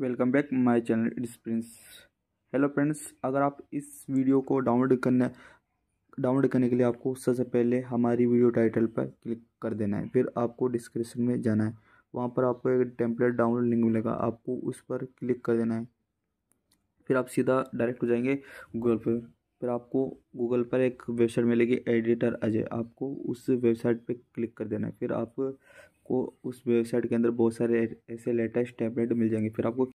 welcome back my channel it's Prince hello friends अगर आप इस वीडियो को डाउनलोड करने डाउनलोड करने के लिए आपको सबसे पहले हमारी वीडियो टाइटल पर क्लिक कर देना है फिर आपको डिस्क्रिप्शन में जाना है वहाँ पर आपको एक टेम्पलेट डाउनलोड लिंक मिलेगा आपको उस पर क्लिक कर देना है फिर आप सीधा डायरेक्ट हो जाएंगे गूगल पर फिर आपको गूगल पर एक वेबसाइट मिलेगी एडिटर अजय आपको उस वेबसाइट पर क्लिक कर देना है फिर आप आपको उस वेबसाइट के अंदर बहुत सारे ऐसे लेटेस्ट टैबलेट मिल जाएंगे फिर आपको